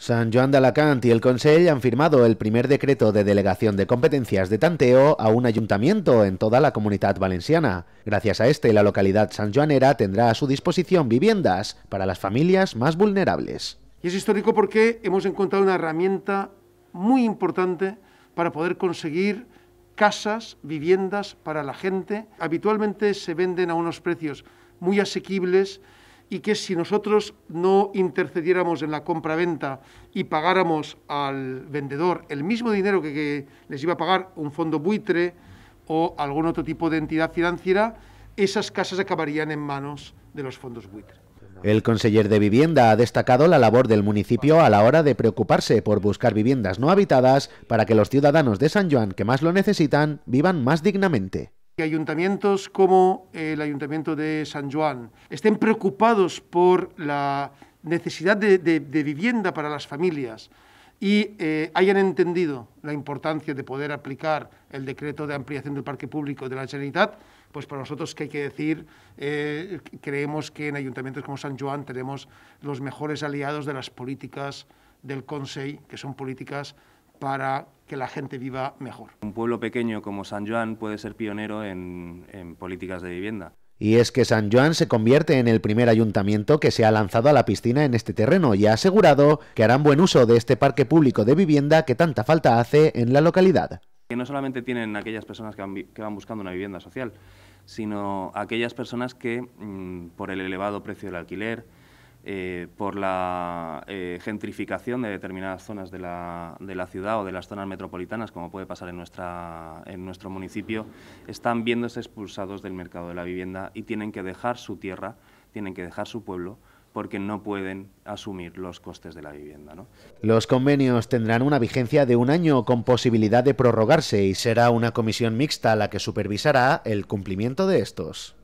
San Joan d'Alacant y el Consell han firmado el primer decreto de delegación de competencias de tanteo a un ayuntamiento en toda la comunidad valenciana. Gracias a este, la localidad sanjuanera tendrá a su disposición viviendas para las familias más vulnerables. Y es histórico porque hemos encontrado una herramienta muy importante para poder conseguir casas, viviendas para la gente. Habitualmente se venden a unos precios muy asequibles y que si nosotros no intercediéramos en la compra-venta y pagáramos al vendedor el mismo dinero que, les iba a pagar un fondo buitre o algún otro tipo de entidad financiera, esas casas acabarían en manos de los fondos buitre. El conseller de Vivienda ha destacado la labor del municipio a la hora de preocuparse por buscar viviendas no habitadas para que los ciudadanos de San Juan que más lo necesitan vivan más dignamente ayuntamientos como el Ayuntamiento de San Juan estén preocupados por la necesidad de, vivienda para las familias y eh, hayan entendido la importancia de poder aplicar el decreto de ampliación del parque público de la Generalitat, pues para nosotros, que hay que decir? Eh, creemos que en ayuntamientos como San Juan tenemos los mejores aliados de las políticas del Consejo, que son políticas para que la gente viva mejor. Un pueblo pequeño como San Juan puede ser pionero en, políticas de vivienda. Y es que San Juan se convierte en el primer ayuntamiento que se ha lanzado a la piscina en este terreno y ha asegurado que harán buen uso de este parque público de vivienda que tanta falta hace en la localidad. Que no solamente tienen aquellas personas que van, buscando una vivienda social, sino aquellas personas que, mm, por el elevado precio del alquiler, eh, por la eh, gentrificación de determinadas zonas de la, de la, ciudad o de las zonas metropolitanas, como puede pasar en, nuestra, en nuestro municipio, están viéndose expulsados del mercado de la vivienda y tienen que dejar su tierra, tienen que dejar su pueblo porque no pueden asumir los costes de la vivienda. Los convenios tendrán una vigencia de un año con posibilidad de prorrogarse y será una comisión mixta la que supervisará el cumplimiento de estos.